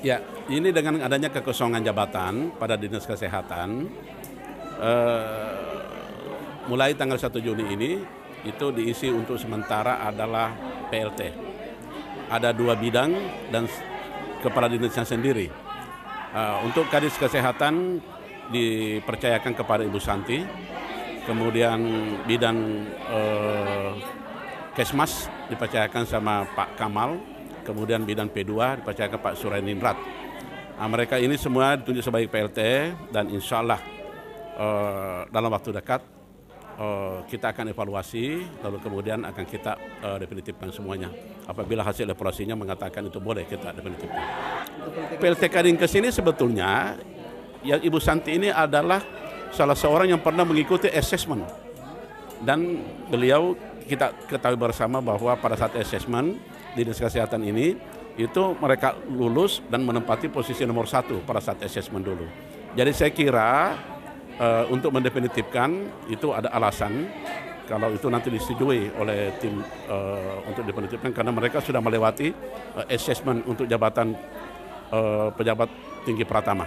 Ya, ini dengan adanya kekosongan jabatan pada Dinas Kesehatan, eh, mulai tanggal 1 Juni ini, itu diisi untuk sementara adalah PLT. Ada dua bidang dan kepala dinasnya sendiri. Uh, untuk Kadis Kesehatan dipercayakan kepada Ibu Santi, kemudian bidang uh, eh, Kesmas dipercayakan sama Pak Kamal, kemudian bidang P2 dipercayakan Pak Suryanindrat. Nah, mereka ini semua ditunjuk sebagai PLT dan insya Allah uh, dalam waktu dekat uh, kita akan evaluasi lalu kemudian akan kita uh, definitifkan semuanya. Apabila hasil evaluasinya mengatakan itu boleh kita definitifkan. PLT Kadin kesini sebetulnya yang Ibu Santi ini adalah salah seorang yang pernah mengikuti assessment dan beliau kita ketahui bersama bahwa pada saat asesmen di dinas kesehatan ini itu mereka lulus dan menempati posisi nomor satu pada saat assessment dulu. Jadi saya kira e, untuk mendefinitifkan itu ada alasan kalau itu nanti disetujui oleh tim e, untuk dipenitifkan karena mereka sudah melewati e, assessment untuk jabatan e, pejabat tinggi Pratama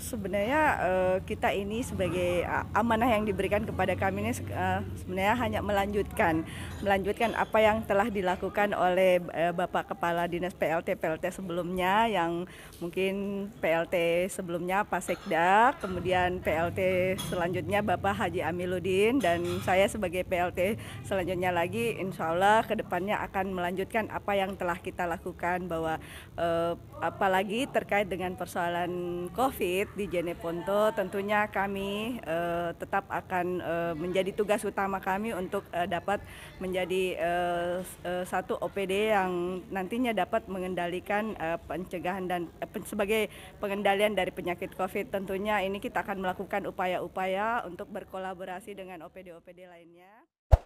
sebenarnya eh, kita ini sebagai eh, amanah yang diberikan kepada kami ini eh, sebenarnya hanya melanjutkan melanjutkan apa yang telah dilakukan oleh Bapak Kepala Dinas PLT PLT sebelumnya yang mungkin PLT sebelumnya Pak Sekda, kemudian PLT selanjutnya Bapak Haji Amiluddin dan saya sebagai PLT selanjutnya lagi insya Allah kedepannya akan melanjutkan apa yang telah kita lakukan bahwa apalagi terkait dengan persoalan COVID di Jeneponto tentunya kami uh, tetap akan uh, menjadi tugas utama kami untuk uh, dapat menjadi uh, uh, satu OPD yang nantinya dapat mengendalikan uh, pencegahan dan uh, sebagai pengendalian dari penyakit COVID tentunya ini kita akan melakukan upaya-upaya untuk berkolaborasi dengan OPD-OPD lainnya.